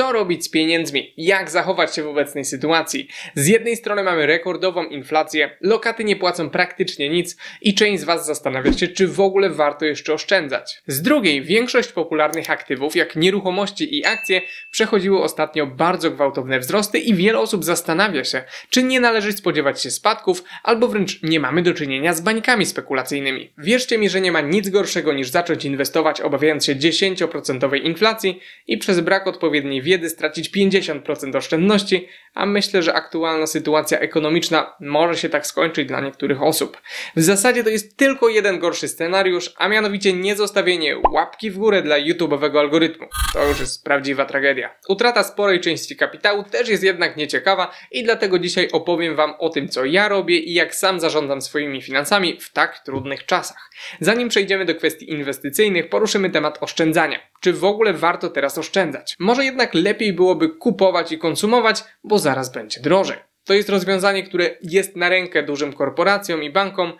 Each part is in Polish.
co robić z pieniędzmi, jak zachować się w obecnej sytuacji. Z jednej strony mamy rekordową inflację, lokaty nie płacą praktycznie nic i część z Was zastanawia się, czy w ogóle warto jeszcze oszczędzać. Z drugiej, większość popularnych aktywów, jak nieruchomości i akcje, przechodziły ostatnio bardzo gwałtowne wzrosty i wiele osób zastanawia się, czy nie należy spodziewać się spadków, albo wręcz nie mamy do czynienia z bańkami spekulacyjnymi. Wierzcie mi, że nie ma nic gorszego niż zacząć inwestować obawiając się 10% inflacji i przez brak odpowiedniej wiedzy biedy stracić 50% oszczędności, a myślę, że aktualna sytuacja ekonomiczna może się tak skończyć dla niektórych osób. W zasadzie to jest tylko jeden gorszy scenariusz, a mianowicie niezostawienie łapki w górę dla YouTube'owego algorytmu. To już jest prawdziwa tragedia. Utrata sporej części kapitału też jest jednak nieciekawa i dlatego dzisiaj opowiem Wam o tym, co ja robię i jak sam zarządzam swoimi finansami w tak trudnych czasach. Zanim przejdziemy do kwestii inwestycyjnych, poruszymy temat oszczędzania czy w ogóle warto teraz oszczędzać. Może jednak lepiej byłoby kupować i konsumować, bo zaraz będzie drożej. To jest rozwiązanie, które jest na rękę dużym korporacjom i bankom,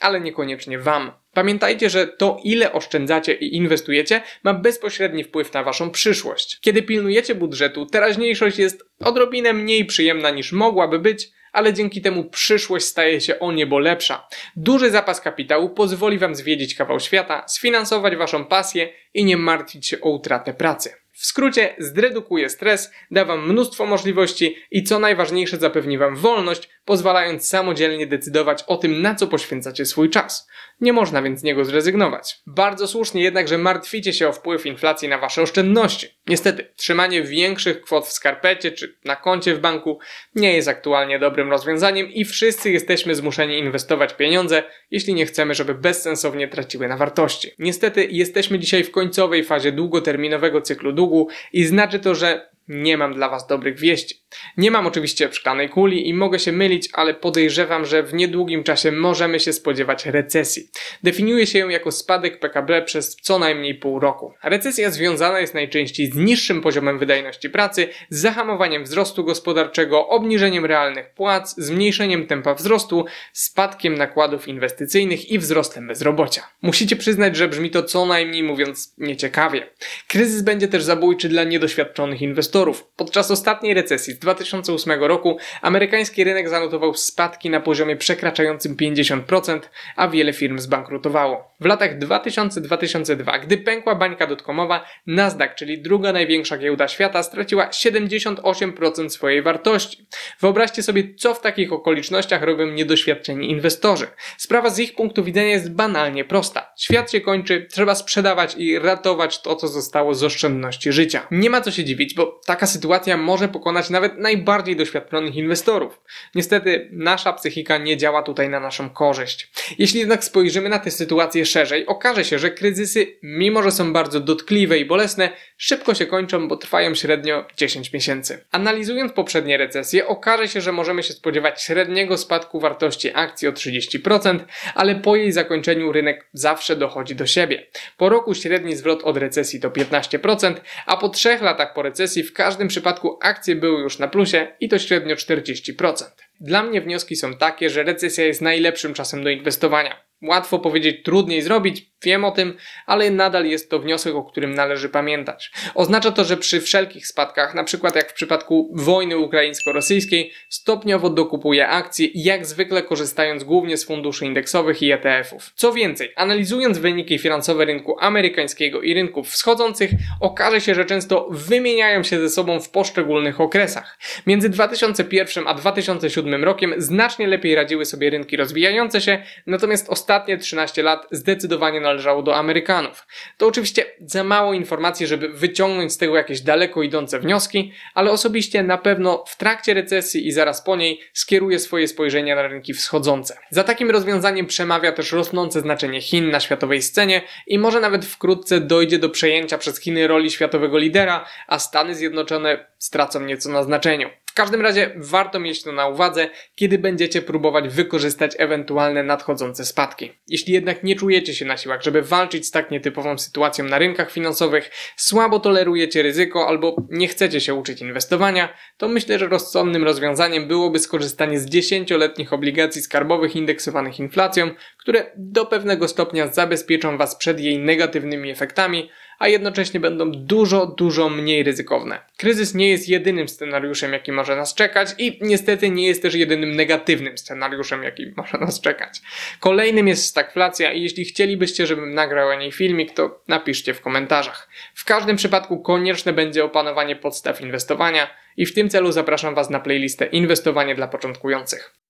ale niekoniecznie Wam. Pamiętajcie, że to ile oszczędzacie i inwestujecie ma bezpośredni wpływ na Waszą przyszłość. Kiedy pilnujecie budżetu, teraźniejszość jest odrobinę mniej przyjemna niż mogłaby być, ale dzięki temu przyszłość staje się o niebo lepsza. Duży zapas kapitału pozwoli Wam zwiedzić kawał świata, sfinansować Waszą pasję i nie martwić się o utratę pracy. W skrócie, zredukuje stres, da Wam mnóstwo możliwości i co najważniejsze, zapewni Wam wolność, pozwalając samodzielnie decydować o tym, na co poświęcacie swój czas. Nie można więc z niego zrezygnować. Bardzo słusznie jednak, że martwicie się o wpływ inflacji na Wasze oszczędności. Niestety, trzymanie większych kwot w skarpecie czy na koncie w banku nie jest aktualnie dobrym rozwiązaniem i wszyscy jesteśmy zmuszeni inwestować pieniądze, jeśli nie chcemy, żeby bezsensownie traciły na wartości. Niestety, jesteśmy dzisiaj w końcowej fazie długoterminowego cyklu długu długu i znaczy to, że nie mam dla Was dobrych wieści. Nie mam oczywiście szklanej kuli i mogę się mylić, ale podejrzewam, że w niedługim czasie możemy się spodziewać recesji. Definiuje się ją jako spadek PKB przez co najmniej pół roku. Recesja związana jest najczęściej z niższym poziomem wydajności pracy, z zahamowaniem wzrostu gospodarczego, obniżeniem realnych płac, zmniejszeniem tempa wzrostu, spadkiem nakładów inwestycyjnych i wzrostem bezrobocia. Musicie przyznać, że brzmi to co najmniej mówiąc nieciekawie. Kryzys będzie też zabójczy dla niedoświadczonych inwestorów. Podczas ostatniej recesji z 2008 roku amerykański rynek zanotował spadki na poziomie przekraczającym 50%, a wiele firm zbankrutowało. W latach 2000-2002, gdy pękła bańka dotcomowa, Nasdaq, czyli druga największa giełda świata, straciła 78% swojej wartości. Wyobraźcie sobie, co w takich okolicznościach robią niedoświadczeni inwestorzy. Sprawa z ich punktu widzenia jest banalnie prosta. Świat się kończy, trzeba sprzedawać i ratować to, co zostało z oszczędności życia. Nie ma co się dziwić, bo taka sytuacja może pokonać nawet najbardziej doświadczonych inwestorów. Niestety, nasza psychika nie działa tutaj na naszą korzyść. Jeśli jednak spojrzymy na tę sytuację szerzej, okaże się, że kryzysy, mimo że są bardzo dotkliwe i bolesne, szybko się kończą, bo trwają średnio 10 miesięcy. Analizując poprzednie recesje, okaże się, że możemy się spodziewać średniego spadku wartości akcji o 30%, ale po jej zakończeniu rynek zawsze dochodzi do siebie. Po roku średni zwrot od recesji to 15%, a po trzech latach po recesji w każdym przypadku akcje były już na plusie i to średnio 40%. Dla mnie wnioski są takie, że recesja jest najlepszym czasem do inwestowania łatwo powiedzieć, trudniej zrobić. Wiem o tym, ale nadal jest to wniosek, o którym należy pamiętać. Oznacza to, że przy wszelkich spadkach, na przykład jak w przypadku wojny ukraińsko-rosyjskiej, stopniowo dokupuje akcje, jak zwykle korzystając głównie z funduszy indeksowych i ETF-ów. Co więcej, analizując wyniki finansowe rynku amerykańskiego i rynków wschodzących, okaże się, że często wymieniają się ze sobą w poszczególnych okresach. Między 2001 a 2007 rokiem znacznie lepiej radziły sobie rynki rozwijające się, natomiast ostatnie 13 lat zdecydowanie należy należało do Amerykanów. To oczywiście za mało informacji, żeby wyciągnąć z tego jakieś daleko idące wnioski, ale osobiście na pewno w trakcie recesji i zaraz po niej skieruje swoje spojrzenie na rynki wschodzące. Za takim rozwiązaniem przemawia też rosnące znaczenie Chin na światowej scenie i może nawet wkrótce dojdzie do przejęcia przez Chiny roli światowego lidera, a Stany Zjednoczone stracą nieco na znaczeniu każdym razie warto mieć to na uwadze, kiedy będziecie próbować wykorzystać ewentualne nadchodzące spadki. Jeśli jednak nie czujecie się na siłach, żeby walczyć z tak nietypową sytuacją na rynkach finansowych, słabo tolerujecie ryzyko albo nie chcecie się uczyć inwestowania, to myślę, że rozsądnym rozwiązaniem byłoby skorzystanie z dziesięcioletnich obligacji skarbowych indeksowanych inflacją, które do pewnego stopnia zabezpieczą Was przed jej negatywnymi efektami, a jednocześnie będą dużo, dużo mniej ryzykowne. Kryzys nie jest jedynym scenariuszem, jaki może nas czekać i niestety nie jest też jedynym negatywnym scenariuszem, jaki może nas czekać. Kolejnym jest stagflacja i jeśli chcielibyście, żebym nagrał o niej filmik, to napiszcie w komentarzach. W każdym przypadku konieczne będzie opanowanie podstaw inwestowania i w tym celu zapraszam Was na playlistę Inwestowanie dla początkujących.